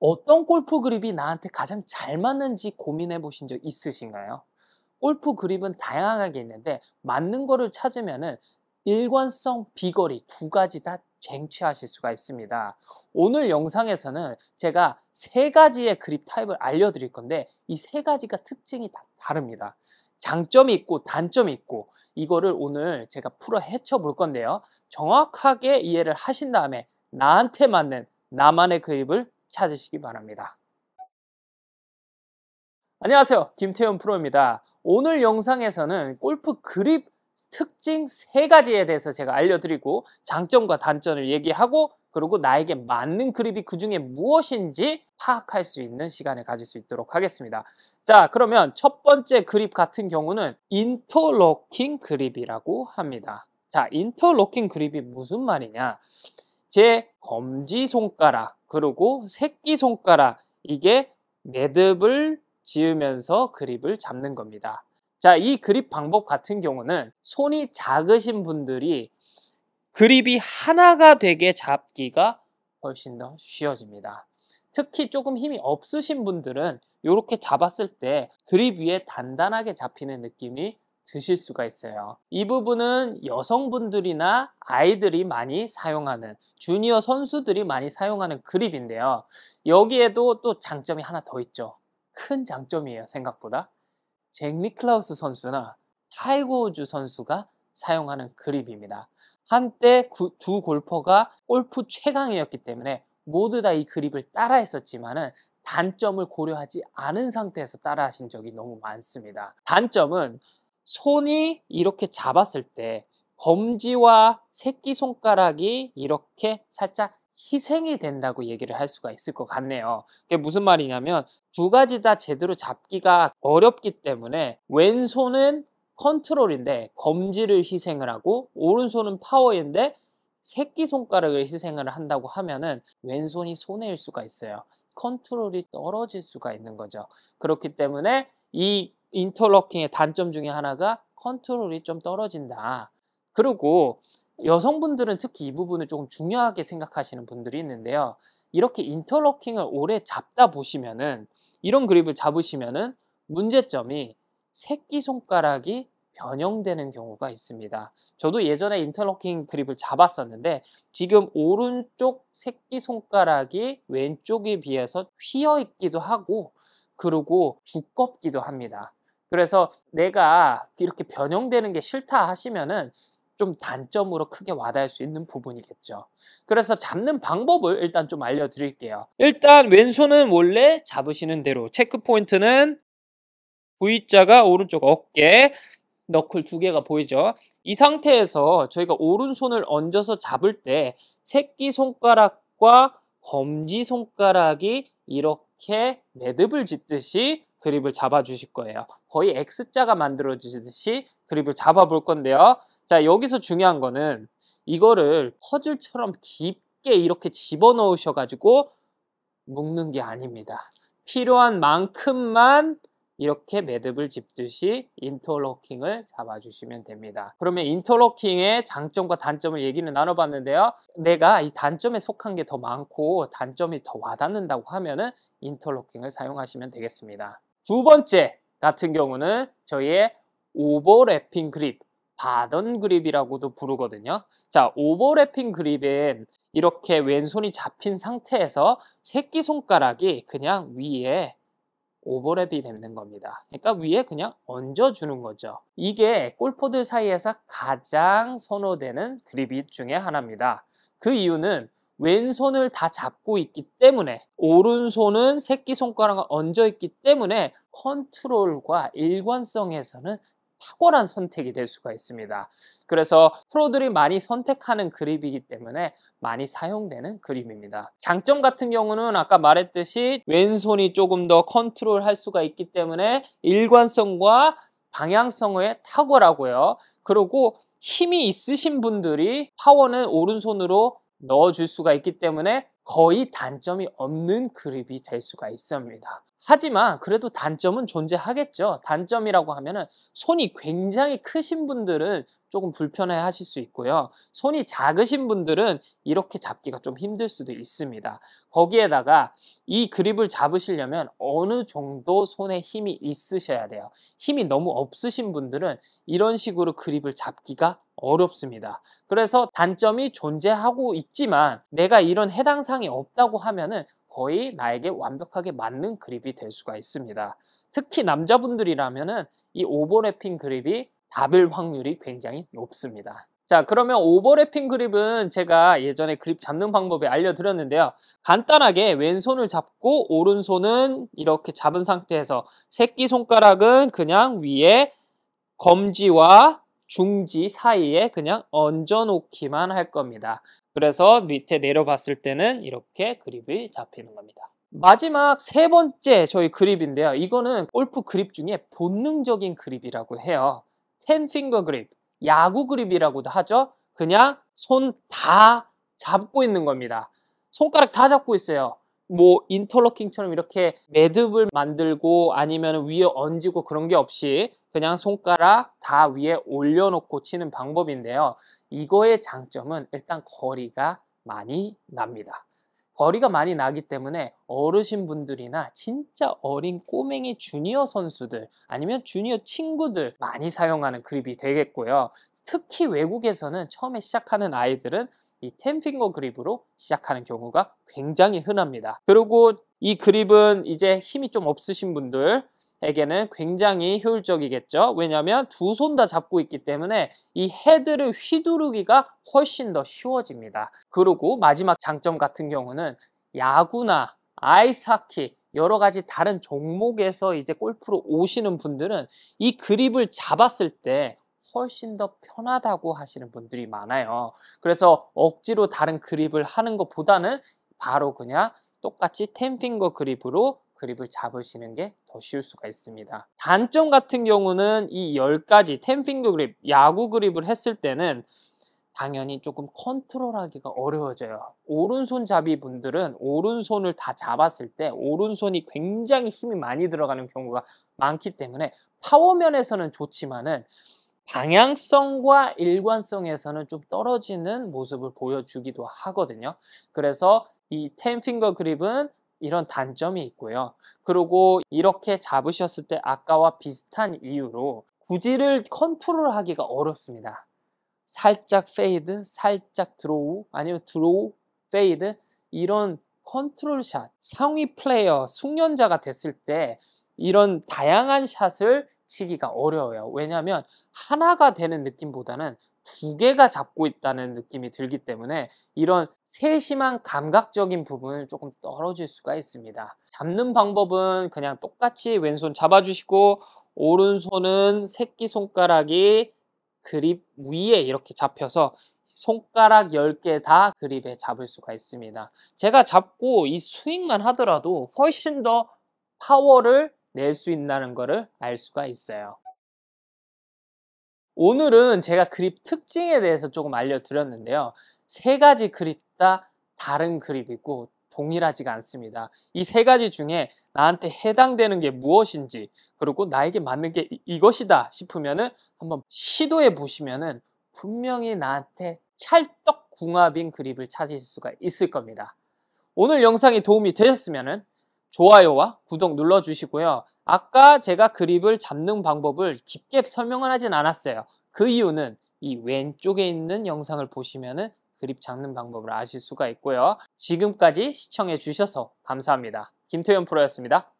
어떤 골프 그립이 나한테 가장 잘 맞는지 고민해 보신 적 있으신가요? 골프 그립은 다양하게 있는데 맞는 거를 찾으면 일관성, 비거리 두 가지 다 쟁취하실 수가 있습니다. 오늘 영상에서는 제가 세 가지의 그립 타입을 알려드릴 건데 이 세 가지가 특징이 다 다릅니다. 장점이 있고 단점이 있고 이거를 오늘 제가 풀어 헤쳐 볼 건데요. 정확하게 이해를 하신 다음에 나한테 맞는 나만의 그립을 찾으시기 바랍니다. 안녕하세요. 김태현 프로입니다. 오늘 영상에서는 골프 그립 특징 3가지에 대해서 제가 알려드리고 장점과 단점을 얘기하고 그리고 나에게 맞는 그립이 그 중에 무엇인지 파악할 수 있는 시간을 가질 수 있도록 하겠습니다. 자, 그러면 첫 번째 그립 같은 경우는 인터로킹 그립이라고 합니다. 자, 인터로킹 그립이 무슨 말이냐? 제 검지 손가락 그리고 새끼손가락 이게 매듭을 지으면서 그립을 잡는 겁니다. 자, 이 그립 방법 같은 경우는 손이 작으신 분들이 그립이 하나가 되게 잡기가 훨씬 더 쉬워집니다. 특히 조금 힘이 없으신 분들은 이렇게 잡았을 때 그립 위에 단단하게 잡히는 느낌이 드실 수가 있어요. 이 부분은 여성분들이나 아이들이 많이 사용하는 주니어 선수들이 많이 사용하는 그립인데요. 여기에도 또 장점이 하나 더 있죠. 큰 장점이에요. 생각보다. 잭 니클라우스 선수나 타이거 우즈 선수가 사용하는 그립입니다. 한때 두 골퍼가 골프 최강이었기 때문에 모두 다 이 그립을 따라 했었지만은 단점을 고려하지 않은 상태에서 따라 하신 적이 너무 많습니다. 단점은 손이 이렇게 잡았을 때 검지와 새끼손가락이 이렇게 살짝 희생이 된다고 얘기를 할 수가 있을 것 같네요. 그게 무슨 말이냐면 두 가지 다 제대로 잡기가 어렵기 때문에 왼손은 컨트롤인데 검지를 희생을 하고 오른손은 파워인데 새끼손가락을 희생을 한다고 하면은 왼손이 손해일 수가 있어요. 컨트롤이 떨어질 수가 있는 거죠. 그렇기 때문에 이 인터로킹의 단점 중에 하나가 컨트롤이 좀 떨어진다. 그리고 여성분들은 특히 이 부분을 조금 중요하게 생각하시는 분들이 있는데요. 이렇게 인터로킹을 오래 잡다 보시면은 이런 그립을 잡으시면은 문제점이 새끼손가락이 변형되는 경우가 있습니다. 저도 예전에 인터로킹 그립을 잡았었는데 지금 오른쪽 새끼손가락이 왼쪽에 비해서 휘어 있기도 하고 그리고 두껍기도 합니다. 그래서 내가 이렇게 변형되는 게 싫다 하시면은 좀 단점으로 크게 와닿을 수 있는 부분이겠죠. 그래서 잡는 방법을 일단 좀 알려드릴게요. 일단 왼손은 원래 잡으시는 대로 체크 포인트는 V자가 오른쪽 어깨, 너클 두 개가 보이죠. 이 상태에서 저희가 오른손을 얹어서 잡을 때 새끼손가락과 검지손가락이 이렇게 매듭을 짓듯이 그립을 잡아 주실 거예요. 거의 X자가 만들어지듯이 그립을 잡아 볼 건데요. 자, 여기서 중요한 거는 이거를 퍼즐처럼 깊게 이렇게 집어넣으셔가지고 묶는 게 아닙니다. 필요한 만큼만 이렇게 매듭을 짚듯이 인터로킹을 잡아주시면 됩니다. 그러면 인터로킹의 장점과 단점을 얘기를 나눠봤는데요. 내가 이 단점에 속한 게 더 많고 단점이 더 와닿는다고 하면은 인터로킹을 사용하시면 되겠습니다. 두 번째 같은 경우는 저희의 오버래핑 그립, 바던 그립이라고도 부르거든요. 자, 오버래핑 그립은 이렇게 왼손이 잡힌 상태에서 새끼손가락이 그냥 위에 오버랩이 되는 겁니다. 그러니까 위에 그냥 얹어주는 거죠. 이게 골퍼들 사이에서 가장 선호되는 그립 중에 하나입니다. 그 이유는 왼손을 다 잡고 있기 때문에 오른손은 새끼손가락을 얹어 있기 때문에 컨트롤과 일관성에서는 탁월한 선택이 될 수가 있습니다. 그래서 프로들이 많이 선택하는 그립이기 때문에 많이 사용되는 그립입니다. 장점 같은 경우는 아까 말했듯이 왼손이 조금 더 컨트롤할 수가 있기 때문에 일관성과 방향성에 탁월하고요. 그리고 힘이 있으신 분들이 파워는 오른손으로 넣어줄 수가 있기 때문에 거의 단점이 없는 그립이 될 수가 있습니다. 하지만 그래도 단점은 존재하겠죠. 단점이라고 하면은 손이 굉장히 크신 분들은 조금 불편해 하실 수 있고요. 손이 작으신 분들은 이렇게 잡기가 좀 힘들 수도 있습니다. 거기에다가 이 그립을 잡으시려면 어느 정도 손에 힘이 있으셔야 돼요. 힘이 너무 없으신 분들은 이런 식으로 그립을 잡기가 어렵습니다. 그래서 단점이 존재하고 있지만 내가 이런 해당 상이 없다고 하면은 거의 나에게 완벽하게 맞는 그립이 될 수가 있습니다. 특히 남자분들이라면 이 오버래핑 그립이 답일 확률이 굉장히 높습니다. 자 그러면 오버래핑 그립은 제가 예전에 그립 잡는 방법에 알려드렸는데요. 간단하게 왼손을 잡고 오른손은 이렇게 잡은 상태에서 새끼손가락은 그냥 위에 검지와 중지 사이에 그냥 얹어놓기만 할 겁니다. 그래서 밑에 내려봤을 때는 이렇게 그립이 잡히는 겁니다. 마지막 세 번째 저희 그립인데요. 이거는 골프 그립 중에 본능적인 그립이라고 해요. 텐핑거 그립, 야구 그립이라고도 하죠. 그냥 손 다 잡고 있는 겁니다. 손가락 다 잡고 있어요. 뭐 인터로킹처럼 이렇게 매듭을 만들고 아니면 위에 얹고 그런 게 없이 그냥 손가락 다 위에 올려놓고 치는 방법인데요. 이거의 장점은 일단 거리가 많이 납니다. 거리가 많이 나기 때문에 어르신분들이나 진짜 어린 꼬맹이 주니어 선수들 아니면 주니어 친구들 많이 사용하는 그립이 되겠고요. 특히 외국에서는 처음에 시작하는 아이들은 이 템핑거 그립으로 시작하는 경우가 굉장히 흔합니다. 그리고 이 그립은 이제 힘이 좀 없으신 분들 에게는 굉장히 효율적이겠죠. 왜냐하면 두 손 다 잡고 있기 때문에 이 헤드를 휘두르기가 훨씬 더 쉬워집니다. 그리고 마지막 장점 같은 경우는 야구나 아이스하키 여러 가지 다른 종목에서 이제 골프로 오시는 분들은 이 그립을 잡았을 때 훨씬 더 편하다고 하시는 분들이 많아요. 그래서 억지로 다른 그립을 하는 것보다는 바로 그냥 똑같이 템핑거 그립으로 그립을 잡으시는 게 더 쉬울 수가 있습니다. 단점 같은 경우는 이 10가지 템핑거 그립, 야구 그립을 했을 때는 당연히 조금 컨트롤하기가 어려워져요. 오른손잡이 분들은 오른손을 다 잡았을 때 오른손이 굉장히 힘이 많이 들어가는 경우가 많기 때문에 파워면에서는 좋지만은 방향성과 일관성에서는 좀 떨어지는 모습을 보여주기도 하거든요. 그래서 이 텐핑거 그립은 이런 단점이 있고요. 그리고 이렇게 잡으셨을 때 아까와 비슷한 이유로 구질을 컨트롤하기가 어렵습니다. 살짝 페이드, 살짝 드로우, 아니면 드로우, 페이드 이런 컨트롤 샷, 상위 플레이어, 숙련자가 됐을 때 이런 다양한 샷을 치기가 어려워요. 왜냐하면 하나가 되는 느낌보다는 두 개가 잡고 있다는 느낌이 들기 때문에 이런 세심한 감각적인 부분은 조금 떨어질 수가 있습니다. 잡는 방법은 그냥 똑같이 왼손 잡아주시고 오른손은 새끼손가락이 그립 위에 이렇게 잡혀서 손가락 10개 다 그립에 잡을 수가 있습니다. 제가 잡고 이 스윙만 하더라도 훨씬 더 파워를 낼수 있다는 것을 알 수가 있어요. 오늘은 제가 그립 특징에 대해서 조금 알려드렸는데요. 세 가지 그립 다 다른 그립이고 동일하지가 않습니다. 이 세 가지 중에 나한테 해당되는 게 무엇인지 그리고 나에게 맞는 게 이것이다 싶으면은 한번 시도해 보시면은 분명히 나한테 찰떡궁합인 그립을 찾으실 수가 있을 겁니다. 오늘 영상이 도움이 되셨으면 좋아요와 구독 눌러주시고요. 아까 제가 그립을 잡는 방법을 깊게 설명을 하진 않았어요. 그 이유는 이 왼쪽에 있는 영상을 보시면은 그립 잡는 방법을 아실 수가 있고요. 지금까지 시청해 주셔서 감사합니다. 김태현 프로였습니다.